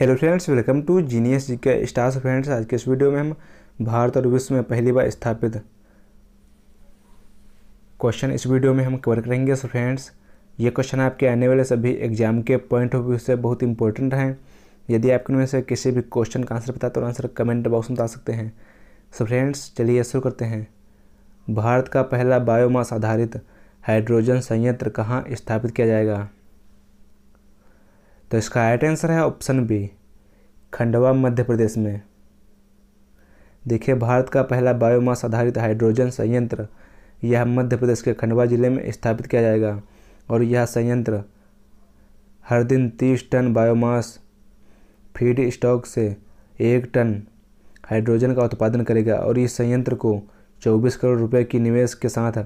hello friends welcome to genius G K stars friends आज के इस वीडियो में हम भारत और विश्व में पहली बार स्थापित क्वेश्चन इस वीडियो में हम कवर करेंगे सो फ्रेंड्स ये क्वेश्चन आपके आने वाले सभी एग्जाम के पॉइंट ऑफ व्यू से बहुत इंपॉर्टेंट हैं यदि आपके में से किसी भी क्वेश्चन का आंसर पता तो आंसर कमेंट बॉक्स में बता सकते हैं सो फ्रेंड्स चलिए शुरू करते हैं भारत का पहला बायोमास आधारित हाइड्रोजन संयंत्र कहाँ स्थापित किया जाएगा तो इसका राइट आंसर है ऑप्शन बी खंडवा मध्य प्रदेश में देखिए भारत का पहला बायोमास आधारित हाइड्रोजन संयंत्र यह मध्य प्रदेश के खंडवा जिले में स्थापित किया जाएगा और यह संयंत्र हर दिन तीस टन बायोमास फीड स्टॉक से एक टन हाइड्रोजन का उत्पादन करेगा और इस संयंत्र को 24 करोड़ रुपए की निवेश के साथ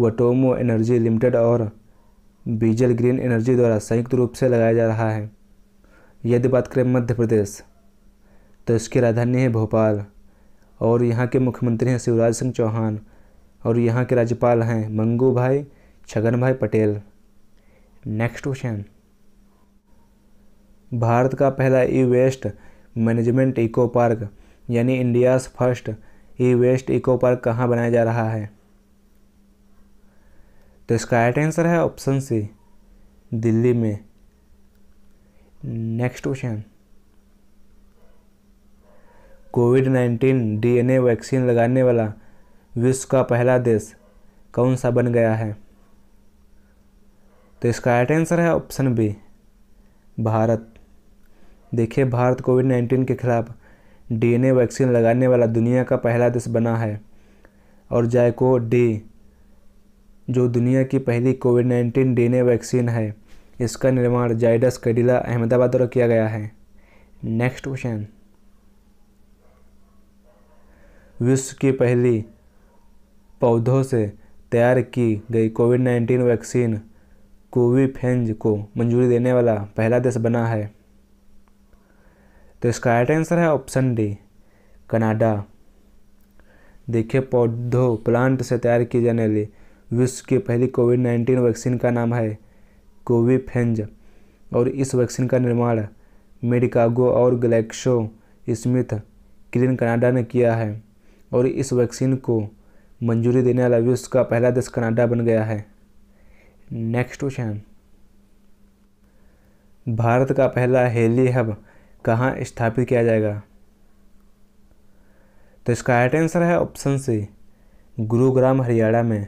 वटोमो एनर्जी लिमिटेड और बीजल ग्रीन एनर्जी द्वारा संयुक्त रूप से लगाया जा रहा है यदि बात करें मध्य प्रदेश तो इसकी राजधानी है भोपाल और यहाँ के मुख्यमंत्री हैं शिवराज सिंह चौहान और यहाँ के राज्यपाल हैं मंगू भाई छगन भाई पटेल नेक्स्ट क्वेश्चन भारत का पहला E waste management eco park यानी India's first E waste eco park कहाँ बनाया जा रहा है तो इसका राइट आंसर है ऑप्शन सी दिल्ली में next question COVID nineteen DNA vaccine लगाने वाला विश्व का पहला देश कौन सा बन गया है तो इसका राइट आंसर है ऑप्शन बी भारत देखिए भारत कोविड नाइन्टीन के खिलाफ डीएनए वैक्सीन लगाने वाला दुनिया का पहला देश बना है और जायको डी जो दुनिया की पहली कोविड नाइन्टीन डीएनए वैक्सीन है इसका निर्माण जाइडस कैडिला अहमदाबाद द्वारा किया गया है नेक्स्ट क्वेश्चन विश्व की पहली पौधों से तैयार की गई कोविड नाइन्टीन वैक्सीन कोविफेंज को मंजूरी देने वाला पहला देश बना है तो इसका राइट आंसर है ऑप्शन डी कनाडा देखिए पौधों प्लांट से तैयार की जाने वाली विश्व की पहली कोविड नाइन्टीन वैक्सीन का नाम है कोविफेंज और इस वैक्सीन का निर्माण मेडिकागो और गलेक्शो स्मिथ क्लिन कनाडा ने किया है और इस वैक्सीन को मंजूरी देने वाला विश्व का पहला देश कनाडा बन गया है नेक्स्ट क्वेश्चन भारत का पहला हेली हब कहाँ स्थापित किया जाएगा तो इसका राइट आंसर है ऑप्शन सी गुरुग्राम हरियाणा में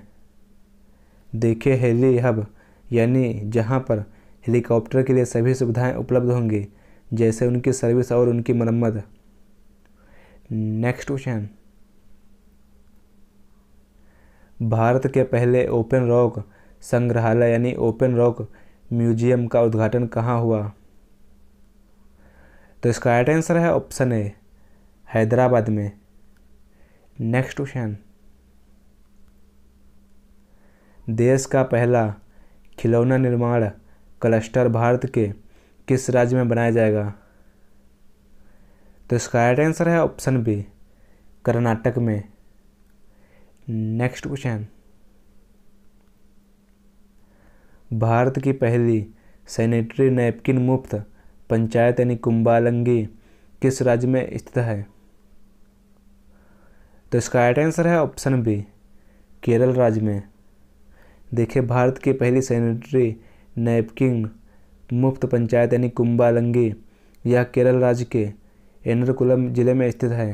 देखे हेली हब यानी जहां पर हेलीकॉप्टर के लिए सभी सुविधाएं उपलब्ध होंगी जैसे उनकी सर्विस और उनकी मरम्मत नेक्स्ट क्वेश्चन भारत के पहले ओपन रॉक संग्रहालय यानी ओपन रॉक म्यूजियम का उद्घाटन कहाँ हुआ तो इसका राइट आंसर है ऑप्शन ए हैदराबाद में नेक्स्ट क्वेश्चन देश का पहला खिलौना निर्माण क्लस्टर भारत के किस राज्य में बनाया जाएगा तो इसका राइट आंसर है ऑप्शन बी कर्नाटक में नेक्स्ट क्वेश्चन भारत की पहली सैनिटरी नैपकिन मुफ्त पंचायत यानी कुंबालंगी किस राज्य में स्थित है तो इसका राइट आंसर है ऑप्शन बी केरल राज्य में देखिए भारत की पहली सैनिटरी नैपकिन मुफ्त पंचायत यानी कुंबालंगी यह केरल राज्य के एनरकुलम ज़िले में स्थित है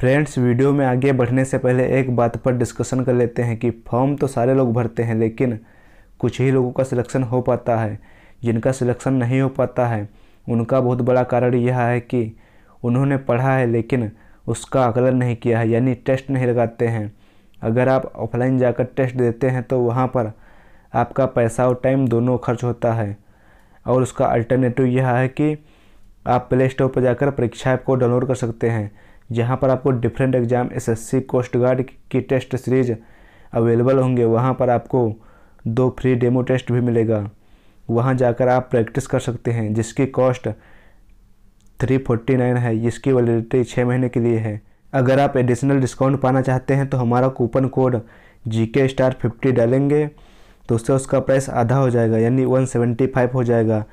फ्रेंड्स वीडियो में आगे बढ़ने से पहले एक बात पर डिस्कशन कर लेते हैं कि फॉर्म तो सारे लोग भरते हैं लेकिन कुछ ही लोगों का सिलेक्शन हो पाता है जिनका सिलेक्शन नहीं हो पाता है उनका बहुत बड़ा कारण यह है कि उन्होंने पढ़ा है लेकिन उसका आकलन नहीं किया है यानी टेस्ट नहीं लगाते हैं अगर आप ऑफलाइन जाकर टेस्ट देते हैं तो वहाँ पर आपका पैसा और टाइम दोनों खर्च होता है और उसका अल्टरनेटिव यह है कि आप प्ले स्टोर पर जाकर परीक्षा ऐप को डाउनलोड कर सकते हैं जहाँ पर आपको different exam SSC coast guard की टेस्ट सीरीज अवेलेबल होंगे वहाँ पर आपको दो फ्री डेमो टेस्ट भी मिलेगा वहाँ जाकर आप प्रैक्टिस कर सकते हैं जिसकी कॉस्ट थ्री फोर्टी नाइन है जिसकी वैलिडिटी छः महीने के लिए है अगर आप एडिशनल डिस्काउंट पाना चाहते हैं तो हमारा कूपन कोड जी के स्टार फिफ्टी डालेंगे तो उससे उसका प्राइस आधा हो जाएगा यानी वन सेवेंटी फाइव हो जाएगा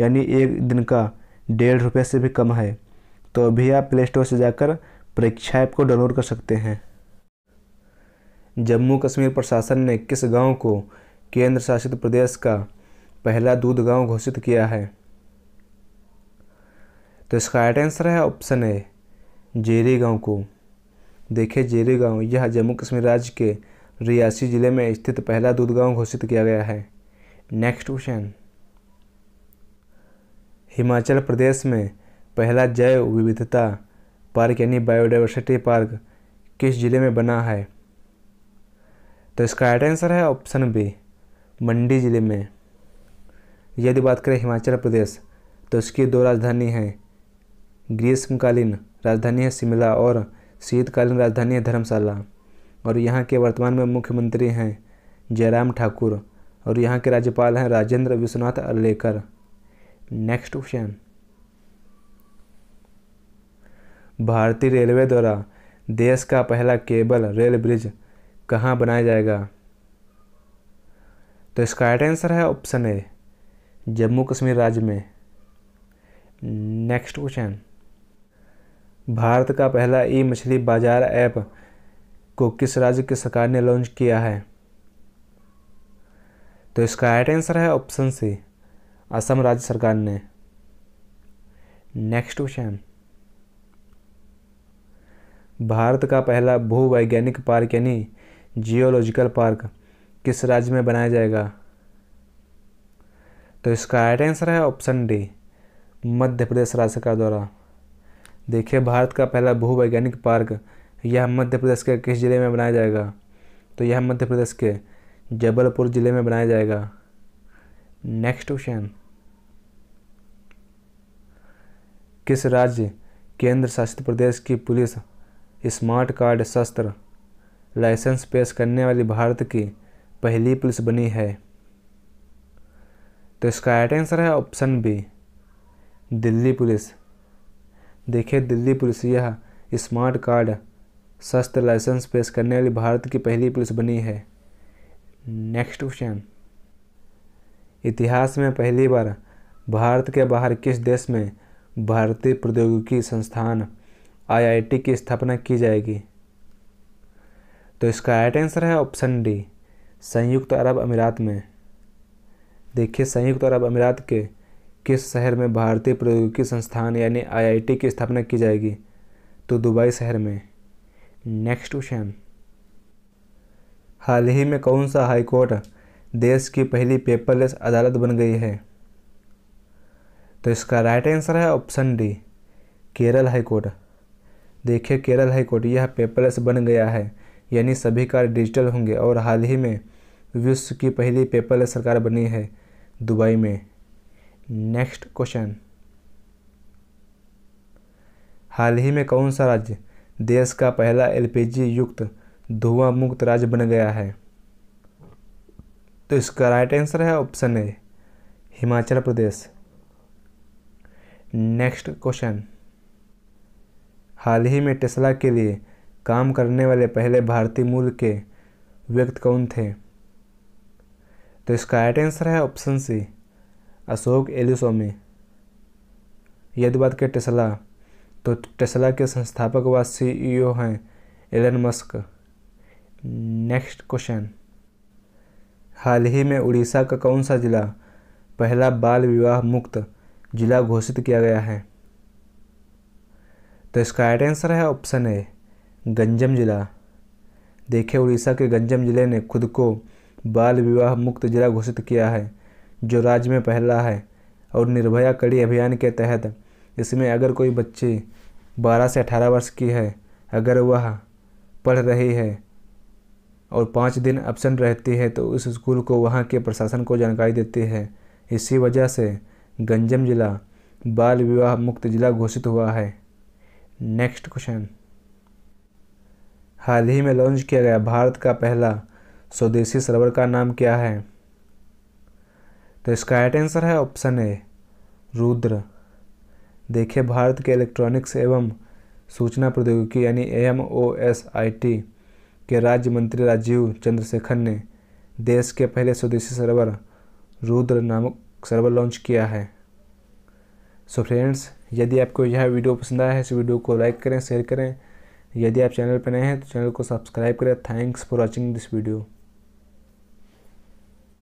यानी एक दिन का डेढ़ रुपये से भी कम है तो अभी आप प्ले स्टोर से जाकर परीक्षा ऐप को डाउनलोड कर सकते हैं जम्मू कश्मीर प्रशासन ने किस गांव को केंद्र शासित प्रदेश का पहला दूध गांव घोषित किया है तो इसका राइट आंसर है ऑप्शन ए जेरी गाँव को देखें जेरी गाँव यह जम्मू कश्मीर राज्य के रियासी ज़िले में स्थित पहला दूध गाँव घोषित किया गया है नेक्स्ट क्वेश्चन हिमाचल प्रदेश में पहला जैव विविधता पार्क यानी बायोडाइवर्सिटी पार्क किस जिले में बना है तो इसका राइट आंसर है ऑप्शन बी मंडी ज़िले में यदि बात करें हिमाचल प्रदेश तो इसकी दो राजधानी हैं ग्रीष्मकालीन राजधानी है शिमला और शीतकालीन राजधानी है धर्मशाला और यहाँ के वर्तमान में मुख्यमंत्री हैं जयराम ठाकुर और यहाँ के राज्यपाल हैं राजेंद्र विश्वनाथ अलेकर नेक्स्ट क्वेश्चन भारतीय रेलवे द्वारा देश का पहला केबल रेल ब्रिज कहाँ बनाया जाएगा तो इसका राइट आंसर है ऑप्शन ए जम्मू कश्मीर राज्य में नेक्स्ट क्वेश्चन भारत का पहला ई मछली बाजार ऐप को किस राज्य की सरकार ने लॉन्च किया है तो इसका राइट आंसर है ऑप्शन सी असम राज्य सरकार ने नेक्स्ट क्वेश्चन भारत का पहला भूवैज्ञानिक पार्क यानी जियोलॉजिकल पार्क किस राज्य में बनाया जाएगा तो इसका राइट आंसर है ऑप्शन डी मध्य प्रदेश राज्य सरकार द्वारा देखिए भारत का पहला भूवैज्ञानिक पार्क यह मध्य प्रदेश के किस ज़िले में बनाया जाएगा तो यह मध्य प्रदेश के जबलपुर ज़िले में बनाया जाएगा नेक्स्ट क्वेश्चन किस राज्य केंद्र शासित प्रदेश की पुलिस स्मार्ट कार्ड शस्त्र लाइसेंस पेश करने वाली भारत की पहली पुलिस बनी है तो इसका राइट आंसर है ऑप्शन बी दिल्ली पुलिस देखिए दिल्ली पुलिस यह स्मार्ट कार्ड शस्त्र लाइसेंस पेश करने वाली भारत की पहली पुलिस बनी है नेक्स्ट क्वेश्चन इतिहास में पहली बार भारत के बाहर किस देश में भारतीय प्रौद्योगिकी संस्थान आईआईटी की स्थापना की जाएगी तो इसका राइट आंसर है ऑप्शन डी संयुक्त अरब अमीरात में देखिए संयुक्त अरब अमीरात के किस शहर में भारतीय प्रौद्योगिकी संस्थान यानी आईआईटी की स्थापना की जाएगी तो दुबई शहर में नेक्स्ट क्वेश्चन हाल ही में कौन सा हाईकोर्ट देश की पहली पेपरलेस अदालत बन गई है तो इसका राइट आंसर है ऑप्शन डी केरल हाईकोर्ट देखिए केरल हाईकोर्ट यह पेपरलेस बन गया है यानी सभी कार्य डिजिटल होंगे और हाल ही में विश्व की पहली पेपरलेस सरकार बनी है दुबई में नेक्स्ट क्वेश्चन हाल ही में कौन सा राज्य देश का पहला एलपीजी युक्त धुआं मुक्त राज्य बन गया है तो इसका राइट आंसर है option A Himachal Pradesh next question हाल ही में टेस्ला के लिए काम करने वाले पहले भारतीय मूल के व्यक्ति कौन थे तो इसका राइट आंसर है ऑप्शन सी अशोक एलुसोमी यदि बात करें टेस्ला तो टेस्ला के संस्थापक व सीईओ हैं एलन मस्क नेक्स्ट क्वेश्चन हाल ही में उड़ीसा का कौन सा जिला पहला बाल विवाह मुक्त जिला घोषित किया गया है तो इसका राइट आंसर है ऑप्शन ए गंजम जिला देखिए उड़ीसा के गंजम जिले ने खुद को बाल विवाह मुक्त जिला घोषित किया है जो राज्य में पहला है और निर्भया कड़ी अभियान के तहत इसमें अगर कोई बच्ची 12 से 18 वर्ष की है अगर वह पढ़ रही है और पाँच दिन एबसेंट रहती है तो उस स्कूल को वहाँ के प्रशासन को जानकारी देती है इसी वजह से गंजम ज़िला बाल विवाह मुक्त ज़िला घोषित हुआ है नेक्स्ट क्वेश्चन हाल ही में लॉन्च किया गया भारत का पहला स्वदेशी सर्वर का नाम क्या है तो इसका राइट आंसर है ऑप्शन ए रुद्र देखिए भारत के इलेक्ट्रॉनिक्स एवं सूचना प्रौद्योगिकी यानी M O S I T के राज्य मंत्री राजीव चंद्रशेखर ने देश के पहले स्वदेशी सर्वर रुद्र नामक सर्वर लॉन्च किया है सो so फ्रेंड्स यदि आपको यह वीडियो पसंद आया है इस वीडियो को लाइक करें शेयर करें यदि आप चैनल पर नए हैं तो चैनल को सब्सक्राइब करें thanks for watching this video